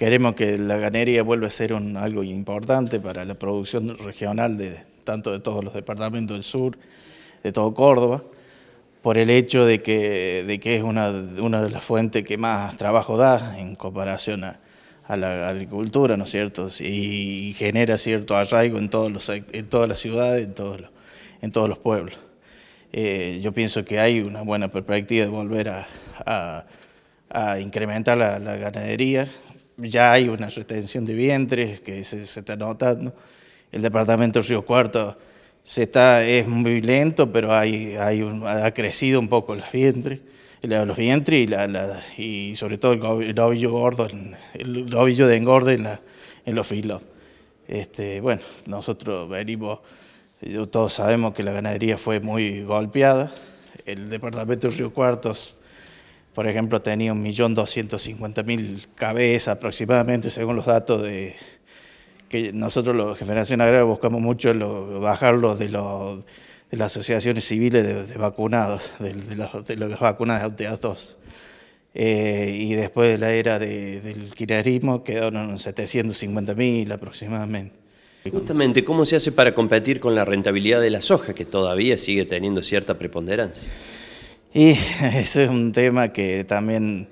Queremos que la ganadería vuelva a ser algo importante para la producción regional de tanto de todos los departamentos del sur, de todo Córdoba, por el hecho de que, es una, de las fuentes que más trabajo da en comparación a, la agricultura, ¿no es cierto? Y, genera cierto arraigo en, todas las ciudades, en todos los, pueblos. Eh, yo pienso que hay una buena perspectiva de volver a, incrementar la ganadería, ya hay una retención de vientres que se, está notando. El departamento Río Cuarto se está, es muy lento, pero hay, hay ha crecido un poco los vientres, los vientres y, la, y sobre todo el ovillo gordo, el de engorde en, los filos. Este, bueno, nosotros venimos, todos sabemos que la ganadería fue muy golpeada, el departamento de Río Cuartos por ejemplo, tenía 1.250.000 cabezas aproximadamente, según los datos de que nosotros, los Generación Agraria, buscamos mucho bajarlos de, las asociaciones civiles de, vacunados, de, los, de vacunados de eh, autos. y después de la era del kirchnerismo quedaron 750.000 aproximadamente. Justamente, ¿cómo se hace para competir con la rentabilidad de la soja, que todavía sigue teniendo cierta preponderancia? Y ese es un tema que también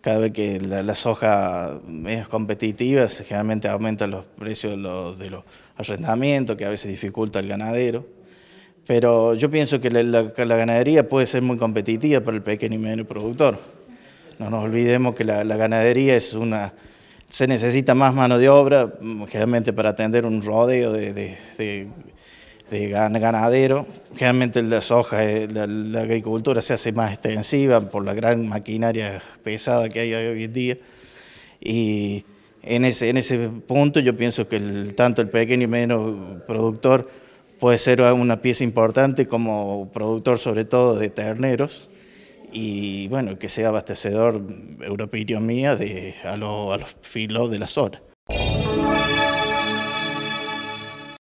cada vez que la, soja es competitiva, generalmente aumentan los precios de los, arrendamientos, que a veces dificulta al ganadero. Pero yo pienso que la, ganadería puede ser muy competitiva para el pequeño y medio productor. No nos olvidemos que la, ganadería es una... Se necesita más mano de obra, mm, generalmente para atender un rodeo de de este, ganadero. Generalmente la soja, eh, la, agricultura se hace más extensiva por la gran maquinaria pesada que hay hoy en día. Y en ese, en ese punto yo pienso que el, tanto el pequeño y menos productor puede ser una pieza importante como productor sobre todo de terneros y bueno, que sea abastecedor, una mía, de, a los filos de la zona.